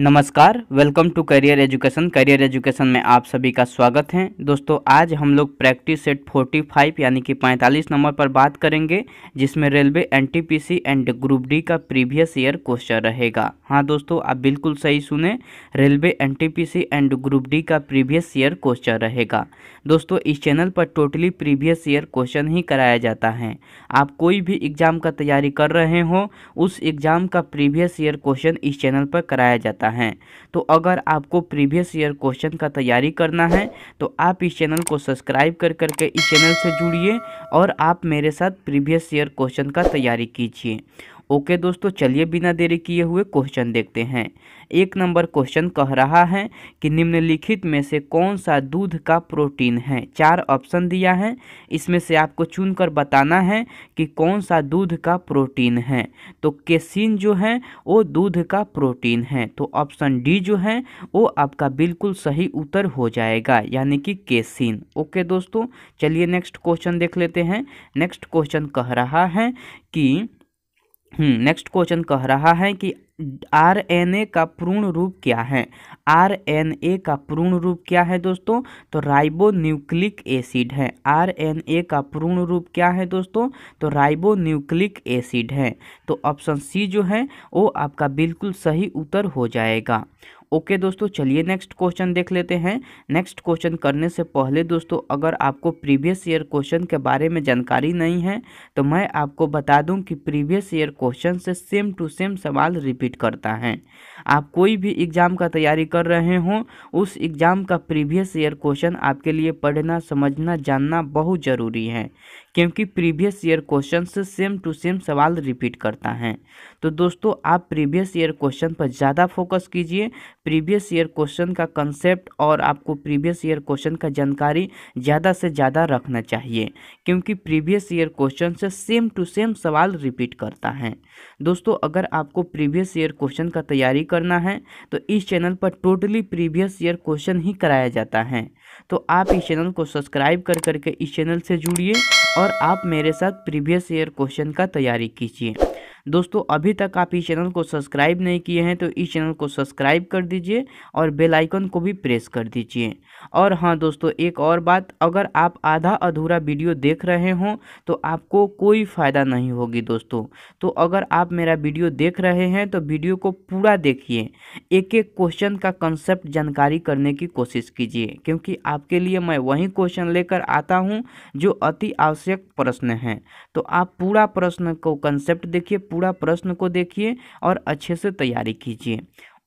नमस्कार welcome to career education career education में आप सभी का स्वागत है दोस्तों आज हम लोग प्रैक्टिस सेट 45 यानी कि 45 नंबर पर बात करेंगे जिसमें railway NTPC and group D का प्रीवियस ईयर क्वेश्चन रहेगा हाँ दोस्तों आप बिल्कुल सही सुने railway NTPC and group D का प्रीवियस ईयर क्वेश्चन रहेगा दोस्तों इस चैनल पर टोटली प्रीवियस ईयर क्वेश्चन ही कराया जाता है आप कोई भी एग्ज़ाम का तैयारी कर रहे हो उस एग्ज़ाम का प्रीवियस ईयर क्वेश्चन इस चैनल पर कराया जाता है सकता है तो अगर आपको प्रीवियस ईयर क्वेश्चन का तैयारी करना है तो आप इस चैनल को सब्सक्राइब कर करके इस चैनल से जुड़िए और आप मेरे साथ प्रीवियस ईयर क्वेश्चन का तैयारी कीजिए ओके दोस्तों चलिए बिना देरी किए हुए क्वेश्चन देखते हैं एक नंबर क्वेश्चन कह रहा है कि निम्नलिखित में से कौन सा दूध का प्रोटीन है चार ऑप्शन दिया है इसमें से आपको चुनकर बताना है कि कौन सा दूध का प्रोटीन है तो केसिन जो है वो दूध का प्रोटीन है तो ऑप्शन डी जो है वो आपका बिल्कुल सही उत्तर हो जाएगा यानी कि केसिन ओके दोस्तों चलिए नेक्स्ट क्वेश्चन देख लेते हैं नेक्स्ट क्वेश्चन कह रहा है कि नेक्स्ट हम्म, क्वेश्चन कह रहा है कि आरएनए का पूर्ण रूप क्या है आरएनए का पूर्ण रूप क्या है दोस्तों तो राइबो न्यूक्लिक एसिड है आरएनए का पूर्ण रूप क्या है दोस्तों तो राइबो न्यूक्लिक एसिड है तो ऑप्शन सी जो है वो आपका बिल्कुल सही उत्तर हो जाएगा ओके okay, दोस्तों चलिए नेक्स्ट क्वेश्चन देख लेते हैं नेक्स्ट क्वेश्चन करने से पहले दोस्तों अगर आपको प्रीवियस ईयर क्वेश्चन के बारे में जानकारी नहीं है तो मैं आपको बता दूं कि प्रीवियस ईयर क्वेश्चन से सेम टू सेम सवाल रिपीट करता है आप कोई भी एग्ज़ाम का तैयारी कर कर रहे हों उस एग्ज़ाम का प्रीवियस ईयर क्वेश्चन आपके लिए पढ़ना समझना जानना बहुत ज़रूरी है क्योंकि previous year question same to same सवाल रिपीट करता है तो दोस्तों आप प्रीवियस ईयर क्वेश्चन पर ज़्यादा फोकस कीजिए प्रीवियस ईयर क्वेश्चन का कंसेप्ट और आपको प्रीवियस ईयर क्वेश्चन का जानकारी ज़्यादा से ज़्यादा रखना चाहिए क्योंकि प्रीवियस ईयर क्वेश्चन से सेम टू सेम सवाल रिपीट करता है दोस्तों अगर आपको प्रीवियस ईयर क्वेश्चन का तैयारी करना है तो इस चैनल पर टोटली प्रीवियस ईयर क्वेश्चन ही कराया जाता है तो आप इस चैनल को सब्सक्राइब कर करके इस चैनल से जुड़िए और आप मेरे साथ प्रीवियस ईयर क्वेश्चन का तैयारी कीजिए दोस्तों अभी तक आप इस चैनल को सब्सक्राइब नहीं किए हैं तो इस चैनल को सब्सक्राइब कर दीजिए और बेल आइकन को भी प्रेस कर दीजिए और हाँ दोस्तों एक और बात अगर आप आधा अधूरा वीडियो देख रहे हों तो आपको कोई फ़ायदा नहीं होगी दोस्तों तो अगर आप मेरा वीडियो देख रहे हैं तो वीडियो को पूरा देखिए एक एक क्वेश्चन का कंसेप्ट जानकारी करने की कोशिश कीजिए क्योंकि आपके लिए मैं वही क्वेश्चन लेकर आता हूँ जो अति आवश्यक प्रश्न हैं तो आप पूरा प्रश्न को कंसेप्ट देखिए पूरा प्रश्न को देखिए और अच्छे से तैयारी कीजिए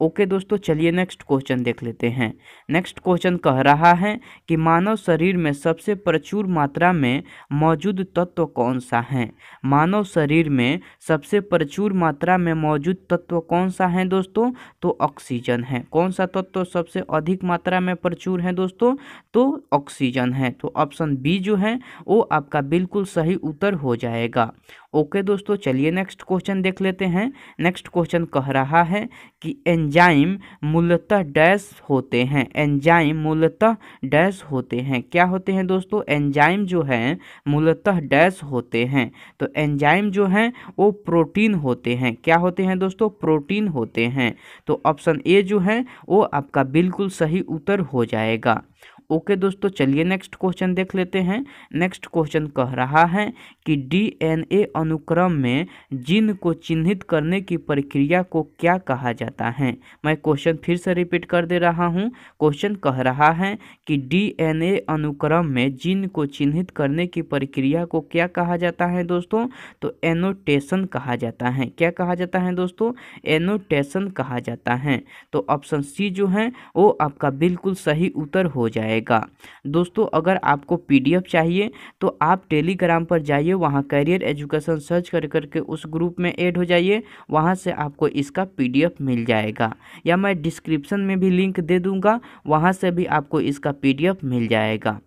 ओके दोस्तों चलिए नेक्स्ट क्वेश्चन देख लेते हैं नेक्स्ट क्वेश्चन कह रहा है कि मानव शरीर में सबसे प्रचुर मात्रा में मौजूद तत्व कौन सा है मानव शरीर में सबसे प्रचुर मात्रा में मौजूद तत्व कौन सा है दोस्तों तो ऑक्सीजन है कौन सा तत्व सबसे अधिक मात्रा में प्रचुर है दोस्तों तो ऑक्सीजन है तो ऑप्शन बी जो है वो आपका बिल्कुल सही उत्तर हो जाएगा ओके दोस्तों चलिए नेक्स्ट क्वेश्चन देख लेते हैं नेक्स्ट क्वेश्चन कह रहा है कि एंजाइम मूलतः डैश होते हैं एंजाइम मूलतः डैश होते हैं क्या होते हैं दोस्तों एंजाइम जो है मूलतः डैश होते हैं तो एंजाइम जो है वो प्रोटीन होते हैं क्या होते हैं दोस्तों प्रोटीन होते हैं तो ऑप्शन ए जो है वो आपका बिल्कुल सही उत्तर हो जाएगा ओके दोस्तों चलिए नेक्स्ट क्वेश्चन देख लेते हैं नेक्स्ट क्वेश्चन कह रहा है कि डीएनए अनुक्रम में जीन को चिन्हित करने की प्रक्रिया को क्या कहा जाता है मैं क्वेश्चन फिर से रिपीट कर दे रहा हूँ क्वेश्चन कह रहा है कि डीएनए अनुक्रम में जीन को चिन्हित करने की प्रक्रिया को क्या कहा जाता है दोस्तों तो एनोटेशन कहा जाता है क्या कहा जाता है दोस्तों एनोटेशन कहा जाता है तो ऑप्शन सी जो है वो आपका बिल्कुल सही उत्तर हो जाएगा जाएगा दोस्तों अगर आपको पीडीएफ चाहिए तो आप टेलीग्राम पर जाइए वहाँ कैरियर एजुकेशन सर्च कर करके उस ग्रुप में ऐड हो जाइए वहाँ से आपको इसका पीडीएफ मिल जाएगा या मैं डिस्क्रिप्शन में भी लिंक दे दूँगा वहाँ से भी आपको इसका पीडीएफ मिल जाएगा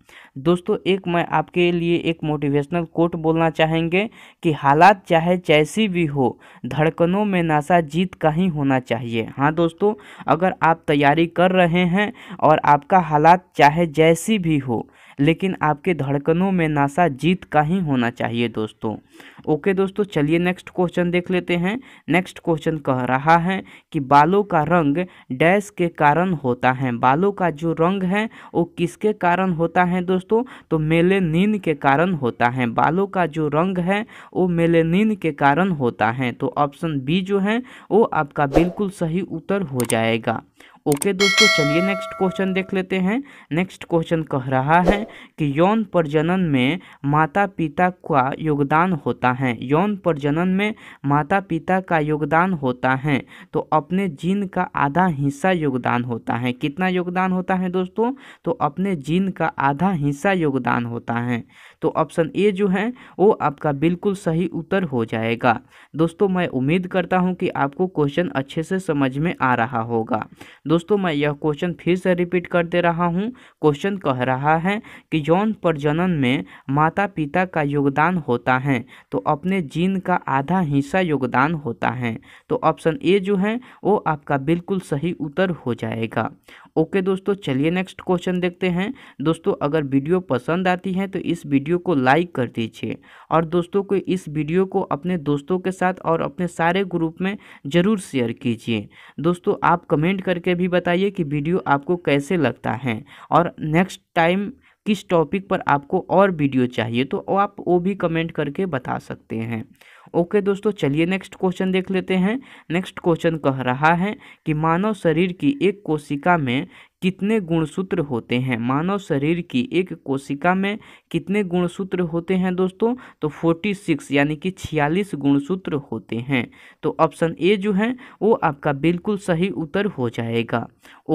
दोस्तों एक मैं आपके लिए एक मोटिवेशनल कोट बोलना चाहेंगे कि हालात चाहे जैसी भी हो धड़कनों में नासा जीत का ही होना चाहिए हाँ दोस्तों अगर आप तैयारी कर रहे हैं और आपका हालात चाहे चाहे जैसी भी हो लेकिन आपके धड़कनों में नासा जीत का ही होना चाहिए दोस्तों ओके दोस्तों चलिए नेक्स्ट क्वेश्चन देख लेते हैं नेक्स्ट क्वेश्चन कह रहा है कि बालों का रंग डैश के कारण होता है बालों का जो रंग है वो किसके कारण होता है दोस्तों तो मेलेनिन के कारण होता है बालों का जो रंग है वो मेलेनिन के कारण होता है तो ऑप्शन बी जो है वो आपका बिल्कुल सही उत्तर हो जाएगा ओके दोस्तों चलिए नेक्स्ट क्वेश्चन देख लेते हैं नेक्स्ट क्वेश्चन कह रहा है कि यौन प्रजनन में माता पिता का योगदान होता है यौन प्रजनन में माता पिता का योगदान होता है तो अपने जीन का आधा हिस्सा योगदान होता है कितना योगदान होता है दोस्तों तो अपने जीन का आधा हिस्सा योगदान होता है तो ऑप्शन ए जो है वो आपका बिल्कुल सही उत्तर हो जाएगा दोस्तों मैं उम्मीद करता हूँ कि आपको क्वेश्चन अच्छे से समझ में आ रहा होगा दोस्तों मैं यह क्वेश्चन फिर से रिपीट कर दे रहा हूँ क्वेश्चन कह रहा है कि यौन प्रजनन में माता पिता का योगदान होता है तो अपने जीन का आधा हिस्सा योगदान होता है तो ऑप्शन ए जो है वो आपका बिल्कुल सही उत्तर हो जाएगा ओके दोस्तों चलिए नेक्स्ट क्वेश्चन देखते हैं दोस्तों अगर वीडियो पसंद आती है तो इस वीडियो को लाइक कर दीजिए और दोस्तों को इस वीडियो को अपने दोस्तों के साथ और अपने सारे ग्रुप में ज़रूर शेयर कीजिए दोस्तों आप कमेंट करके भी बताइए कि वीडियो आपको कैसे लगता है और नेक्स्ट टाइम किस टॉपिक पर आपको और वीडियो चाहिए तो आप वो भी कमेंट करके बता सकते हैं ओके दोस्तों चलिए नेक्स्ट क्वेश्चन देख लेते हैं नेक्स्ट क्वेश्चन कह रहा है कि मानव शरीर की एक कोशिका में कितने गुणसूत्र होते हैं मानव शरीर की एक कोशिका में कितने गुणसूत्र होते हैं दोस्तों तो फोर्टी सिक्स यानी कि छियालीस गुणसूत्र होते हैं तो ऑप्शन ए जो है वो आपका बिल्कुल सही उत्तर हो जाएगा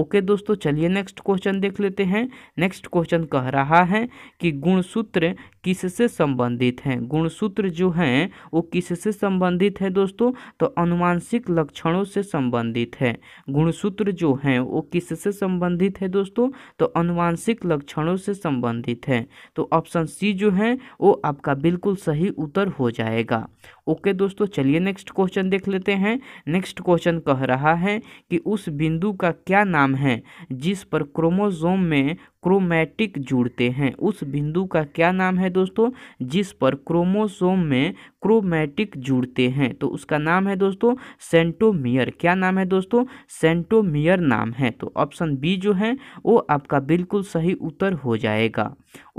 ओके दोस्तों चलिए नेक्स्ट क्वेश्चन देख लेते हैं नेक्स्ट क्वेश्चन कह रहा है कि गुणसूत्र किससे संबंधित हैं गुणसूत्र जो हैं वो किससे संबंधित हैं दोस्तों तो अनुमानसिक लक्षणों से संबंधित है गुणसूत्र जो हैं वो किससे संबंधित है दोस्तों तो अनुमानसिक लक्षणों से संबंधित है तो ऑप्शन सी जो है वो आपका बिल्कुल सही उत्तर हो जाएगा ओके दोस्तों चलिए नेक्स्ट क्वेश्चन देख लेते हैं नेक्स्ट क्वेश्चन कह रहा है कि उस बिंदु का क्या नाम है जिस पर क्रोमोजोम में क्रोमैटिक जुड़ते हैं उस बिंदु का क्या नाम है दोस्तों जिस पर क्रोमोसोम में क्रोमैटिक जुड़ते हैं तो उसका नाम है दोस्तों सेंटोमियर क्या नाम है दोस्तों सेंटोमियर नाम है तो ऑप्शन बी जो है वो आपका बिल्कुल सही उत्तर हो जाएगा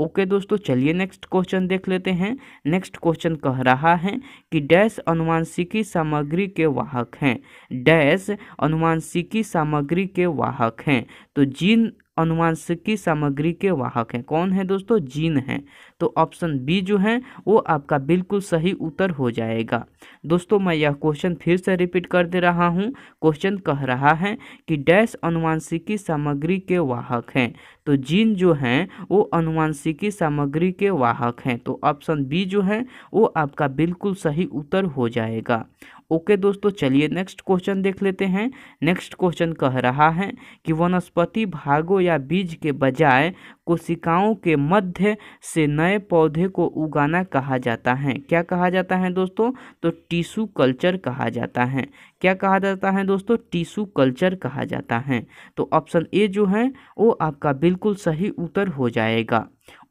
ओके दोस्तों चलिए नेक्स्ट क्वेश्चन देख लेते हैं नेक्स्ट क्वेश्चन कह रहा है कि डैश अनुवांशिकी सामग्री के वाहक हैं डैश अनुवांशिकी सामग्री के वाहक हैं तो जीन अनुवांशिकी सामग्री के वाहक हैं कौन है दोस्तों जीन है तो ऑप्शन बी जो है वो आपका बिल्कुल सही उत्तर हो जाएगा दोस्तों मैं यह क्वेश्चन फिर से रिपीट कर दे रहा हूँ क्वेश्चन कह रहा है कि डैश अनुवांशिकी सामग्री के वाहक हैं तो जीन जो हैं वो अनुवांशिकी सामग्री के वाहक हैं तो ऑप्शन बी जो है वो आपका बिल्कुल सही उत्तर हो जाएगा ओके दोस्तों चलिए नेक्स्ट क्वेश्चन देख लेते हैं नेक्स्ट क्वेश्चन कह रहा है कि वनस्पति भागों या बीज के बजाय कोशिकाओं के मध्य से नए पौधे को उगाना कहा जाता है क्या कहा जाता है दोस्तों तो टिशू कल्चर कहा जाता है क्या कहा जाता है दोस्तों टिशू कल्चर कहा जाता है तो ऑप्शन ए जो है वो आपका बिल्कुल सही उत्तर हो जाएगा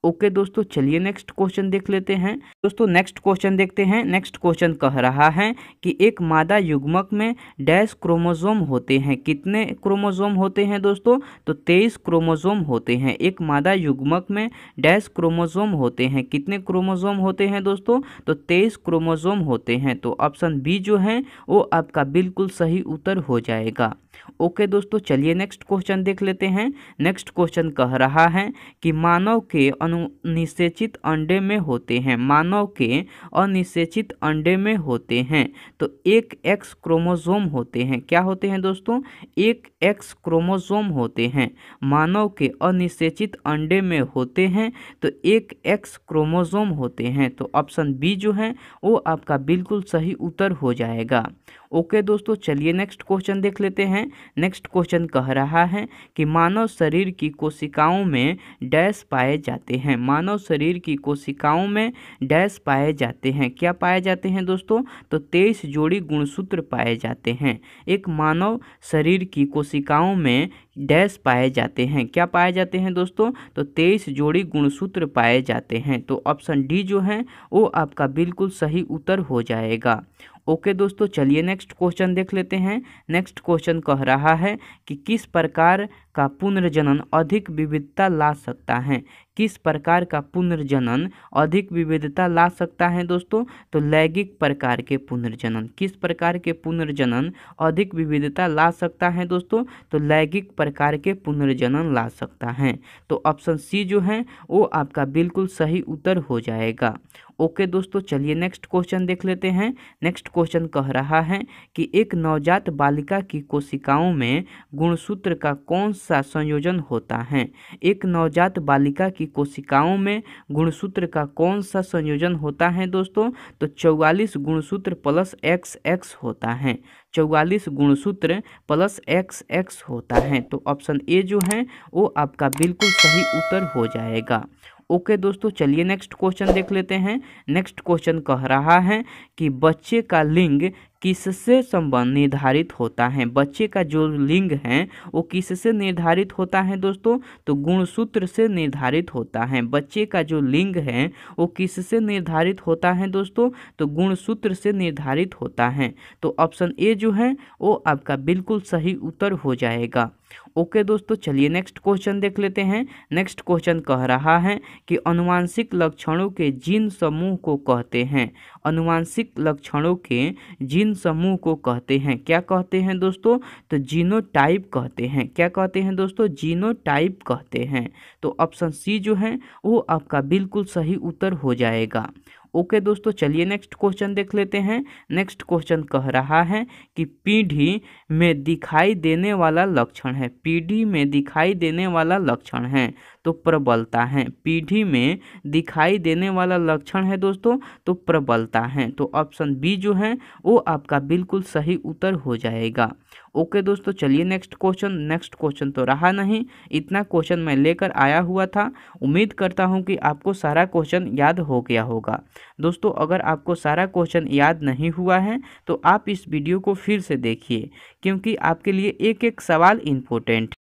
ओके दोस्तों चलिए नेक्स्ट क्वेश्चन देख लेते हैं दोस्तों नेक्स्ट क्वेश्चन देखते हैं नेक्स्ट क्वेश्चन कह रहा है कि एक मादा युग्मक में डैश क्रोमोजोम होते हैं कितने क्रोमोजोम होते हैं दोस्तों तो तेईस क्रोमोजोम होते हैं एक मादा युग्मक में डैश क्रोमोजोम होते हैं कितने क्रोमोजोम होते हैं दोस्तों तो तेईस क्रोमोजोम होते हैं तो ऑप्शन बी जो है वो आपका बिल्कुल सही उत्तर हो जाएगा ओके दोस्तों चलिए नेक्स्ट क्वेश्चन देख लेते हैं नेक्स्ट क्वेश्चन कह रहा है कि मानव के अनुनिषेचित अंडे में होते हैं मानव के अनिषेचित अंडे में होते हैं तो एक एक्स क्रोमोजोम होते हैं क्या होते हैं दोस्तों एक एक्स क्रोमोजोम होते हैं मानव के अनिषेचित अंडे में होते हैं तो एक एक्स क्रोमोजोम होते हैं तो ऑप्शन बी जो है वो आपका बिल्कुल सही उत्तर हो जाएगा ओके दोस्तों चलिए नेक्स्ट क्वेश्चन देख लेते हैं नेक्स्ट क्वेश्चन कह रहा है कि मानव शरीर की कोशिकाओं में डैश पाए जाते हैं मानव शरीर की कोशिकाओं में डैश पाए जाते हैं क्या पाए जाते हैं दोस्तों तो तेईस जोड़ी गुणसूत्र पाए जाते हैं एक मानव शरीर की कोशिकाओं में डैश पाए जाते हैं क्या पाए जाते हैं दोस्तों तो तेईस जोड़ी गुणसूत्र पाए जाते हैं तो ऑप्शन डी जो है वो आपका बिल्कुल सही उत्तर हो जाएगा ओके दोस्तों चलिए नेक्स्ट क्वेश्चन देख लेते हैं नेक्स्ट क्वेश्चन कह रहा है कि किस प्रकार का पुनर्जनन अधिक विविधता ला सकता है किस प्रकार का पुनर्जनन अधिक विविधता ला सकता है दोस्तों तो लैंगिक प्रकार के पुनर्जनन किस प्रकार के पुनर्जनन अधिक विविधता ला सकता है दोस्तों तो लैंगिक प्रकार के पुनर्जनन ला सकता है तो ऑप्शन सी जो है वो आपका बिल्कुल सही उत्तर हो जाएगा ओके दोस्तों चलिए नेक्स्ट क्वेश्चन देख लेते हैं नेक्स्ट क्वेश्चन कह रहा है कि एक नवजात बालिका की कोशिकाओं में गुणसूत्र का कौन सा संयोजन होता है एक नवजात बालिका की कोशिकाओं में गुणसूत्र का कौन सा संयोजन होता है दोस्तों तो चौवालीस गुणसूत्र प्लस एक्स एक्स होता है चौवालीस गुणसूत्र प्लस एक्स एक्स होता है तो ऑप्शन ए जो है वो आपका बिल्कुल सही उत्तर हो जाएगा ओके okay, दोस्तों चलिए नेक्स्ट क्वेश्चन देख लेते हैं नेक्स्ट क्वेश्चन कह रहा है कि बच्चे का लिंग किससे संबंध निर्धारित होता है बच्चे का जो लिंग है वो किससे निर्धारित होता है दोस्तों तो गुणसूत्र से निर्धारित होता है बच्चे का जो लिंग है वो किससे निर्धारित होता है दोस्तों तो गुणसूत्र से निर्धारित होता है तो ऑप्शन ए जो है वो आपका बिल्कुल सही उत्तर हो जाएगा ओके दोस्तों चलिए नेक्स्ट क्वेश्चन देख लेते हैं नेक्स्ट क्वेश्चन कह रहा है कि अनुवांशिक लक्षणों के जीन समूह को कहते हैं अनुवांशिक लक्षणों के जीन समूह को कहते हैं क्या कहते हैं दोस्तों तो टाइप कहते हैं क्या कहते हैं दोस्तों जीनो टाइप कहते हैं तो ऑप्शन सी जो है वो आपका बिल्कुल सही उत्तर हो जाएगा ओके दोस्तों चलिए नेक्स्ट क्वेश्चन देख लेते हैं नेक्स्ट क्वेश्चन कह रहा है कि पीढ़ी में दिखाई देने वाला लक्षण है पीढ़ी में दिखाई देने वाला लक्षण है तो प्रबलता है पीढ़ी में दिखाई देने वाला लक्षण है दोस्तों तो प्रबलता है तो ऑप्शन बी जो है वो आपका बिल्कुल सही उत्तर हो जाएगा ओके दोस्तों चलिए नेक्स्ट क्वेश्चन नेक्स्ट क्वेश्चन तो रहा नहीं इतना क्वेश्चन मैं लेकर आया हुआ था उम्मीद करता हूँ कि आपको सारा क्वेश्चन याद हो गया होगा दोस्तों अगर आपको सारा क्वेश्चन याद नहीं हुआ है तो आप इस वीडियो को फिर से देखिए क्योंकि आपके लिए एक एक सवाल इम्पोर्टेंट